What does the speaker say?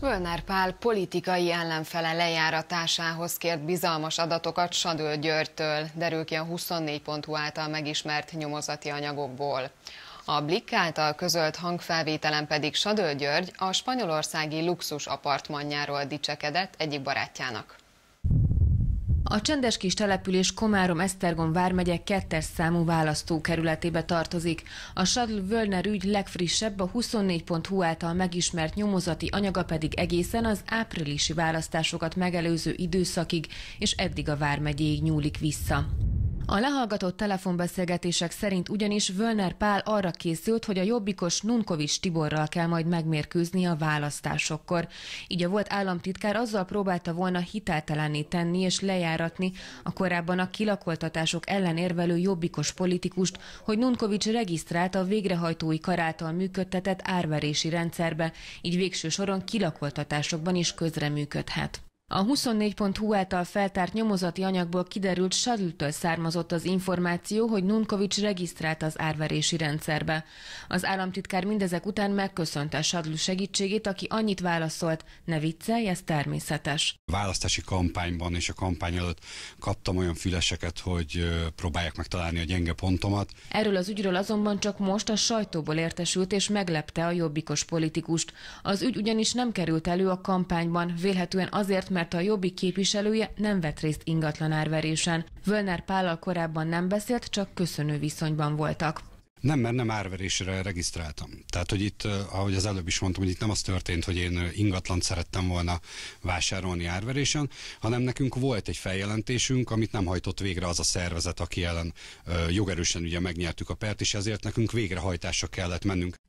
Völner Pál politikai ellenfele lejáratásához kért bizalmas adatokat Sadő Györgytől, derül ki a 24.hu által megismert nyomozati anyagokból. A Blick által közölt hangfelvételen pedig Sadő György a spanyolországi luxus apartmanjáról dicsekedett egyik barátjának. A csendes kis település Komárom-Esztergom vármegye kettes számú választókerületébe tartozik. A Sadl Völner ügy legfrissebb, a 24.hu által megismert nyomozati anyaga pedig egészen az áprilisi választásokat megelőző időszakig és eddig a vármegyéig nyúlik vissza. A lehallgatott telefonbeszélgetések szerint ugyanis Völner Pál arra készült, hogy a jobbikos Nunkovics Tiborral kell majd megmérkőzni a választásokkor. Így a volt államtitkár azzal próbálta volna hiteltelenné tenni és lejáratni a korábban a kilakoltatások ellen érvelő jobbikos politikust, hogy Nunkovics regisztrálta a végrehajtói karáltal működtetett árverési rendszerbe, így végső soron kilakoltatásokban is közreműködhet. A 24.hu által feltárt nyomozati anyagból kiderült Sadültől származott az információ, hogy Nunkovics regisztrált az árverési rendszerbe. Az államtitkár mindezek után megköszönte Sadl segítségét, aki annyit válaszolt, ne viccelj, ez természetes. A választási kampányban és a kampány előtt kaptam olyan füleseket, hogy próbálják megtalálni a gyenge pontomat. Erről az ügyről azonban csak most a sajtóból értesült és meglepte a jobbikos politikust. Az ügy ugyanis nem került elő a kampányban, vélhetően azért, mert a jobbik képviselője nem vett részt ingatlanárverésen. Völner Pállal korábban nem beszélt, csak köszönő viszonyban voltak. Nem, mert nem árverésre regisztráltam. Tehát, hogy itt, eh, ahogy az előbb is mondtam, hogy itt nem az történt, hogy én eh, ingatlant szerettem volna vásárolni árverésen, hanem nekünk volt egy feljelentésünk, amit nem hajtott végre az a szervezet, aki ellen eh, jogerősen ugye megnyertük a pert, és ezért nekünk végrehajtásra kellett mennünk.